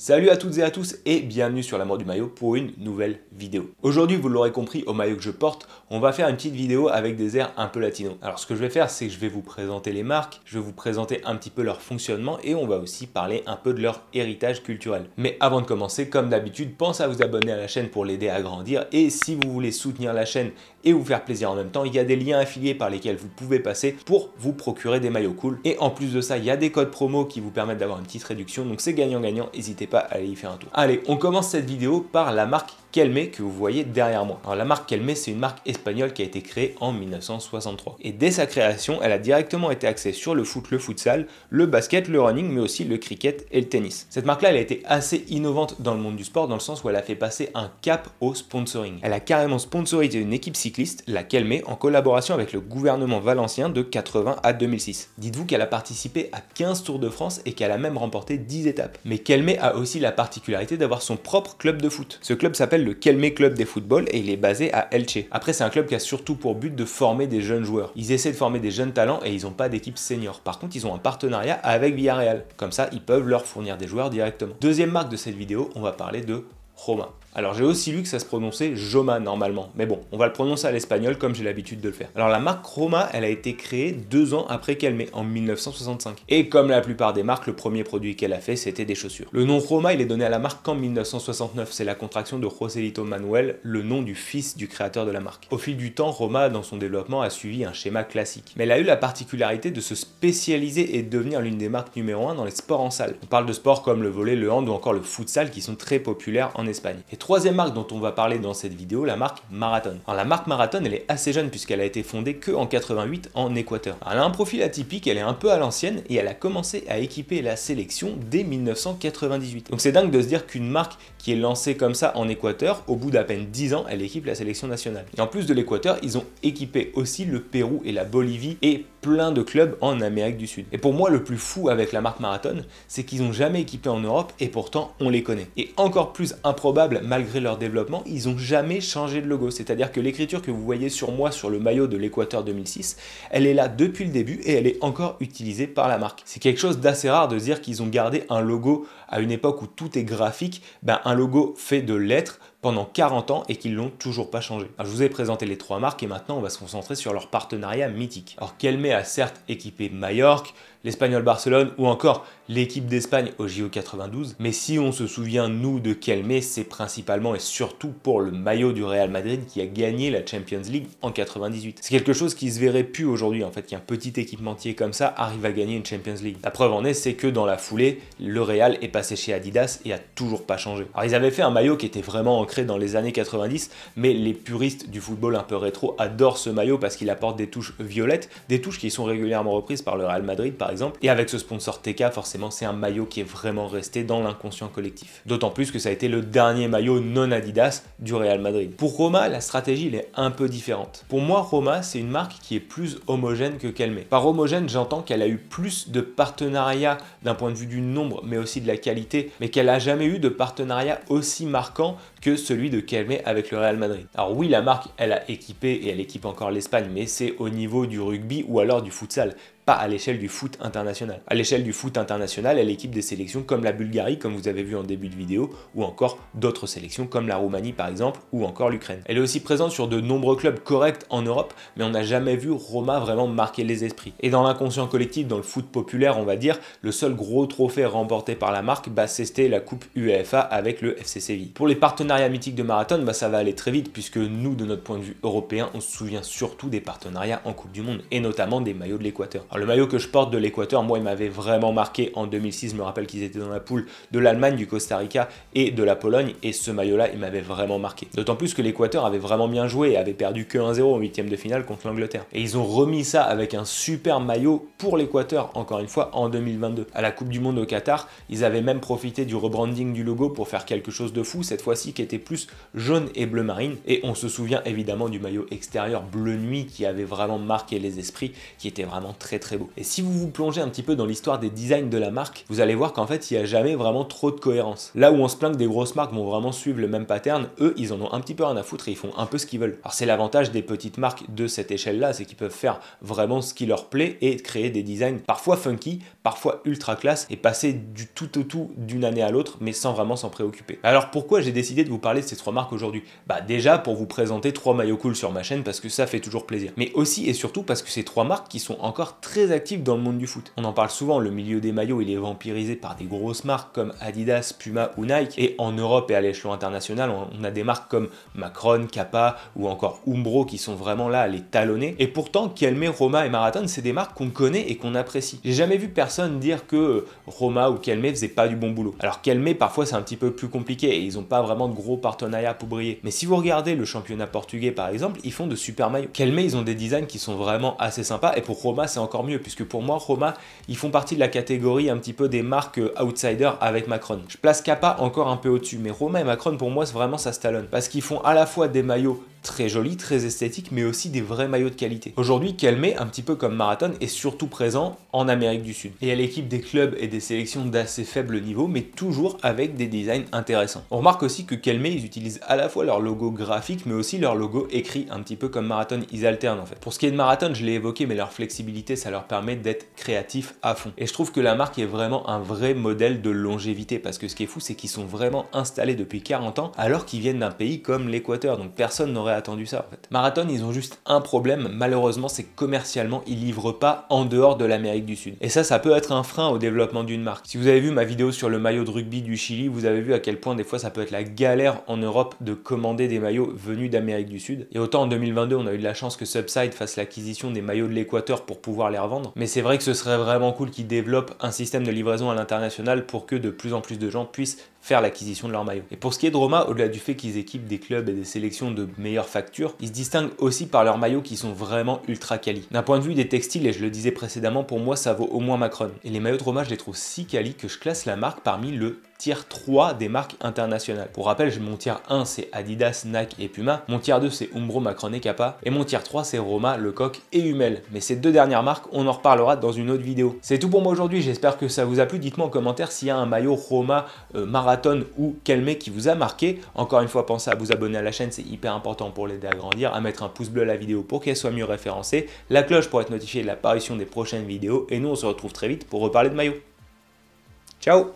Salut à toutes et à tous et bienvenue sur la mort du maillot pour une nouvelle vidéo. Aujourd'hui, vous l'aurez compris, au maillot que je porte, on va faire une petite vidéo avec des airs un peu latino. Alors ce que je vais faire, c'est que je vais vous présenter les marques, je vais vous présenter un petit peu leur fonctionnement et on va aussi parler un peu de leur héritage culturel. Mais avant de commencer, comme d'habitude, pense à vous abonner à la chaîne pour l'aider à grandir et si vous voulez soutenir la chaîne et vous faire plaisir en même temps, il y a des liens affiliés par lesquels vous pouvez passer pour vous procurer des maillots cool. Et en plus de ça, il y a des codes promo qui vous permettent d'avoir une petite réduction, donc c'est gagnant-gagnant, n'hésitez pas aller y faire un tour. Allez, on commence cette vidéo par la marque Kelme que vous voyez derrière moi. Alors la marque Kelme, c'est une marque espagnole qui a été créée en 1963. Et dès sa création, elle a directement été axée sur le foot, le futsal, le basket, le running, mais aussi le cricket et le tennis. Cette marque-là, elle a été assez innovante dans le monde du sport dans le sens où elle a fait passer un cap au sponsoring. Elle a carrément sponsorisé une équipe cycliste, la Kelme, en collaboration avec le gouvernement valencien de 80 à 2006. Dites-vous qu'elle a participé à 15 Tours de France et qu'elle a même remporté 10 étapes. Mais Kelme a aussi la particularité d'avoir son propre club de foot. Ce club s'appelle le Kelme Club des Football et il est basé à Elche. Après, c'est un club qui a surtout pour but de former des jeunes joueurs. Ils essaient de former des jeunes talents et ils n'ont pas d'équipe senior. Par contre, ils ont un partenariat avec Villarreal. Comme ça, ils peuvent leur fournir des joueurs directement. Deuxième marque de cette vidéo, on va parler de Romain. Alors j'ai aussi lu que ça se prononçait Joma normalement, mais bon, on va le prononcer à l'espagnol comme j'ai l'habitude de le faire. Alors la marque Roma, elle a été créée deux ans après qu'elle met, en 1965. Et comme la plupart des marques, le premier produit qu'elle a fait, c'était des chaussures. Le nom Roma, il est donné à la marque en 1969, c'est la contraction de Joselito Manuel, le nom du fils du créateur de la marque. Au fil du temps, Roma, dans son développement, a suivi un schéma classique. Mais elle a eu la particularité de se spécialiser et de devenir l'une des marques numéro 1 dans les sports en salle. On parle de sports comme le volet, le hand ou encore le futsal qui sont très populaires en Espagne troisième marque dont on va parler dans cette vidéo, la marque Marathon. Alors, la marque Marathon, elle est assez jeune puisqu'elle a été fondée que en 88 en Équateur. elle a un profil atypique, elle est un peu à l'ancienne et elle a commencé à équiper la sélection dès 1998. Donc c'est dingue de se dire qu'une marque qui est lancée comme ça en Équateur, au bout d'à peine 10 ans, elle équipe la sélection nationale. Et en plus de l'Équateur, ils ont équipé aussi le Pérou et la Bolivie et plein de clubs en Amérique du Sud. Et pour moi, le plus fou avec la marque Marathon, c'est qu'ils n'ont jamais équipé en Europe et pourtant on les connaît. Et encore plus improbable, malgré leur développement, ils n'ont jamais changé de logo. C'est-à-dire que l'écriture que vous voyez sur moi sur le maillot de l'Équateur 2006, elle est là depuis le début et elle est encore utilisée par la marque. C'est quelque chose d'assez rare de dire qu'ils ont gardé un logo à une époque où tout est graphique, ben un logo fait de lettres pendant 40 ans et qu'ils l'ont toujours pas changé. je vous ai présenté les trois marques et maintenant on va se concentrer sur leur partenariat mythique. Alors met a certes équipé Mallorca, l'Espagnol Barcelone ou encore l'équipe d'Espagne au JO 92, mais si on se souvient nous de mais c'est principalement et surtout pour le maillot du Real Madrid qui a gagné la Champions League en 98. C'est quelque chose qui se verrait plus aujourd'hui en fait, qu'un petit équipementier comme ça arrive à gagner une Champions League. La preuve en est, c'est que dans la foulée, le Real est passé chez Adidas et a toujours pas changé. Alors ils avaient fait un maillot qui était vraiment ancré dans les années 90, mais les puristes du football un peu rétro adorent ce maillot parce qu'il apporte des touches violettes, des touches qui sont régulièrement reprises par le Real Madrid par exemple, et avec ce sponsor TK forcément c'est un maillot qui est vraiment resté dans l'inconscient collectif. D'autant plus que ça a été le dernier maillot non Adidas du Real Madrid. Pour Roma, la stratégie elle est un peu différente. Pour moi, Roma, c'est une marque qui est plus homogène que Calmé. Par homogène, j'entends qu'elle a eu plus de partenariats d'un point de vue du nombre, mais aussi de la qualité, mais qu'elle n'a jamais eu de partenariat aussi marquant celui de calmer avec le Real Madrid. Alors oui, la marque, elle a équipé et elle équipe encore l'Espagne, mais c'est au niveau du rugby ou alors du futsal pas à l'échelle du foot international. À l'échelle du foot international, elle équipe des sélections comme la Bulgarie, comme vous avez vu en début de vidéo, ou encore d'autres sélections comme la Roumanie par exemple, ou encore l'Ukraine. Elle est aussi présente sur de nombreux clubs corrects en Europe, mais on n'a jamais vu Roma vraiment marquer les esprits. Et dans l'inconscient collectif, dans le foot populaire, on va dire, le seul gros trophée remporté par la marque, bah, c'était la Coupe UEFA avec le FC Séville. Pour les partenariats mythique de marathon, bah, ça va aller très vite puisque nous, de notre point de vue européen, on se souvient surtout des partenariats en Coupe du Monde et notamment des maillots de l'Équateur. Alors le maillot que je porte de l'Équateur, moi, il m'avait vraiment marqué en 2006. Je me rappelle qu'ils étaient dans la poule de l'Allemagne, du Costa Rica et de la Pologne et ce maillot-là, il m'avait vraiment marqué. D'autant plus que l'Équateur avait vraiment bien joué et avait perdu que 1-0 en huitième de finale contre l'Angleterre. Et ils ont remis ça avec un super maillot pour l'Équateur, encore une fois, en 2022. À la Coupe du Monde au Qatar, ils avaient même profité du rebranding du logo pour faire quelque chose de fou, cette fois-ci qui était plus jaune et bleu marine. Et on se souvient évidemment du maillot extérieur bleu nuit qui avait vraiment marqué les esprits, qui était vraiment très très beau. Et si vous vous plongez un petit peu dans l'histoire des designs de la marque, vous allez voir qu'en fait, il n'y a jamais vraiment trop de cohérence. Là où on se plaint que des grosses marques vont vraiment suivre le même pattern, eux, ils en ont un petit peu rien à foutre et ils font un peu ce qu'ils veulent. Alors c'est l'avantage des petites marques de cette échelle-là, c'est qu'ils peuvent faire vraiment ce qui leur plaît et créer des designs parfois funky, parfois ultra classe et passer du tout au tout d'une année à l'autre, mais sans vraiment s'en préoccuper. Alors pourquoi j'ai décidé de vous parler de ces trois marques aujourd'hui Bah déjà pour vous présenter trois maillots cool sur ma chaîne parce que ça fait toujours plaisir. Mais aussi et surtout parce que ces trois marques qui sont encore très actives dans le monde du foot. On en parle souvent, le milieu des maillots il est vampirisé par des grosses marques comme Adidas, Puma ou Nike. Et en Europe et à l'échelon international, on a des marques comme Macron, Kappa ou encore Umbro qui sont vraiment là à les talonner. Et pourtant, Kelme, Roma et Marathon, c'est des marques qu'on connaît et qu'on apprécie. J'ai jamais vu personne dire que Roma ou Kelme faisait pas du bon boulot. Alors Kelme, parfois c'est un petit peu plus compliqué et ils ont pas vraiment de gros partenariat pour briller. Mais si vous regardez le championnat portugais par exemple, ils font de super maillots. Kelme, ils ont des designs qui sont vraiment assez sympas et pour Roma c'est encore mieux puisque pour moi Roma, ils font partie de la catégorie un petit peu des marques euh, outsider avec Macron. Je place Kappa encore un peu au-dessus mais Roma et Macron pour moi c'est vraiment ça Stallone parce qu'ils font à la fois des maillots très joli, très esthétique, mais aussi des vrais maillots de qualité. Aujourd'hui, Calmet, un petit peu comme Marathon, est surtout présent en Amérique du Sud. Et à l'équipe des clubs et des sélections d'assez faible niveau, mais toujours avec des designs intéressants. On remarque aussi que Calmet, ils utilisent à la fois leur logo graphique, mais aussi leur logo écrit, un petit peu comme Marathon, ils alternent en fait. Pour ce qui est de Marathon, je l'ai évoqué, mais leur flexibilité, ça leur permet d'être créatifs à fond. Et je trouve que la marque est vraiment un vrai modèle de longévité, parce que ce qui est fou, c'est qu'ils sont vraiment installés depuis 40 ans, alors qu'ils viennent d'un pays comme l'Équateur, donc personne n'aurait attendu ça en fait. Marathon, ils ont juste un problème, malheureusement, c'est commercialement, ils livrent pas en dehors de l'Amérique du Sud. Et ça, ça peut être un frein au développement d'une marque. Si vous avez vu ma vidéo sur le maillot de rugby du Chili, vous avez vu à quel point des fois ça peut être la galère en Europe de commander des maillots venus d'Amérique du Sud. Et autant en 2022, on a eu de la chance que Subside fasse l'acquisition des maillots de l'Équateur pour pouvoir les revendre. Mais c'est vrai que ce serait vraiment cool qu'ils développent un système de livraison à l'international pour que de plus en plus de gens puissent faire l'acquisition de leurs maillots. Et pour ce qui est de Roma, au-delà du fait qu'ils équipent des clubs et des sélections de meilleurs facture, ils se distinguent aussi par leurs maillots qui sont vraiment ultra quali. D'un point de vue des textiles, et je le disais précédemment, pour moi ça vaut au moins Macron. Et les maillots de Roma, je les trouve si quali que je classe la marque parmi le tier 3 des marques internationales. Pour rappel, mon tier 1 c'est Adidas, Nike et Puma, mon tiers 2 c'est Umbro, Macron et Kappa, et mon tier 3 c'est Roma, Lecoq et Hummel. Mais ces deux dernières marques, on en reparlera dans une autre vidéo. C'est tout pour moi aujourd'hui, j'espère que ça vous a plu. Dites-moi en commentaire s'il y a un maillot Roma, euh, Marathon ou Calme qui vous a marqué. Encore une fois, pensez à vous abonner à la chaîne, c'est hyper important pour l'aider à grandir, à mettre un pouce bleu à la vidéo pour qu'elle soit mieux référencée, la cloche pour être notifié de l'apparition des prochaines vidéos, et nous on se retrouve très vite pour reparler de maillots. Ciao